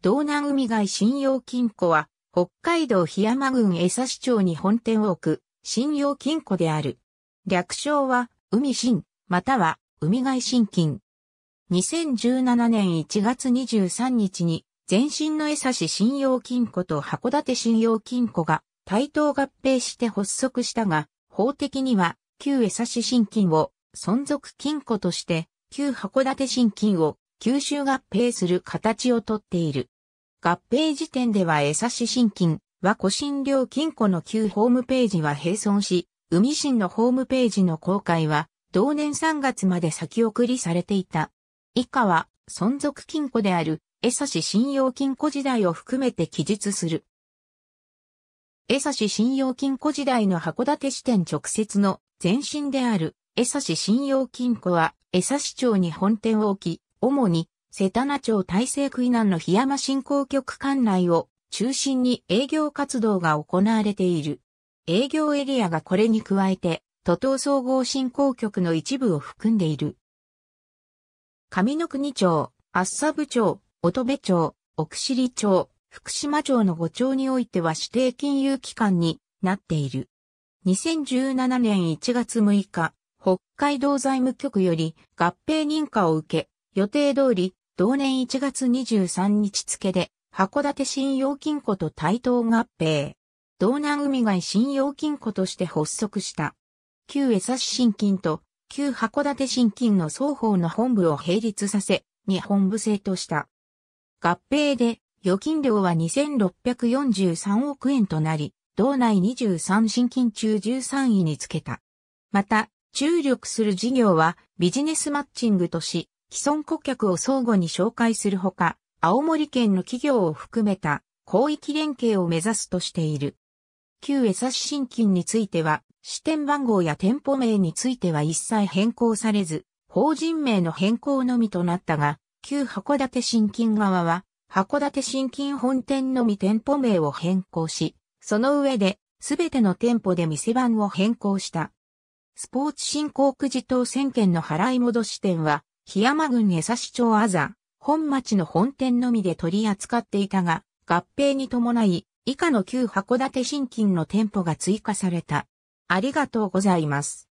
道南海外信用金庫は、北海道檜山郡江差町に本店を置く、信用金庫である。略称は、海新、または、海外信金。2017年1月23日に、前身の江差信用金庫と函館信用金庫が、対等合併して発足したが、法的には、旧江差信金を、存続金庫として、旧函館信金を吸収合併する形をとっている。合併時点では江差し新金は古診療金庫の旧ホームページは閉存し、海新のホームページの公開は同年3月まで先送りされていた。以下は存続金庫である江差し信用金庫時代を含めて記述する。江差し信用金庫時代の函館支店直接の前身である江差し信用金庫は江差市町に本店を置き、主に、瀬田町大成区以南の檜山振興局管内を中心に営業活動が行われている。営業エリアがこれに加えて、都東総合振興局の一部を含んでいる。上野国町、厚沢部町、乙部町、奥尻町、福島町の5町においては指定金融機関になっている。2017年1月6日、北海道財務局より合併認可を受け、予定通り、同年1月23日付で、函館信用金庫と対等合併。道南海外信用金庫として発足した。旧江差信金と旧函館信金の双方の本部を並立させ、日本部制とした。合併で、預金量は2643億円となり、道内23新金中13位につけた。また、注力する事業はビジネスマッチングとし、既存顧客を相互に紹介するほか、青森県の企業を含めた広域連携を目指すとしている。旧江差新金については、支店番号や店舗名については一切変更されず、法人名の変更のみとなったが、旧函館新金側は、函館新金本店のみ店舗名を変更し、その上で、すべての店舗で店番を変更した。スポーツ振興くじ当選券の払い戻し店は、檜山郡江差町あざ、本町の本店のみで取り扱っていたが、合併に伴い、以下の旧函館新金の店舗が追加された。ありがとうございます。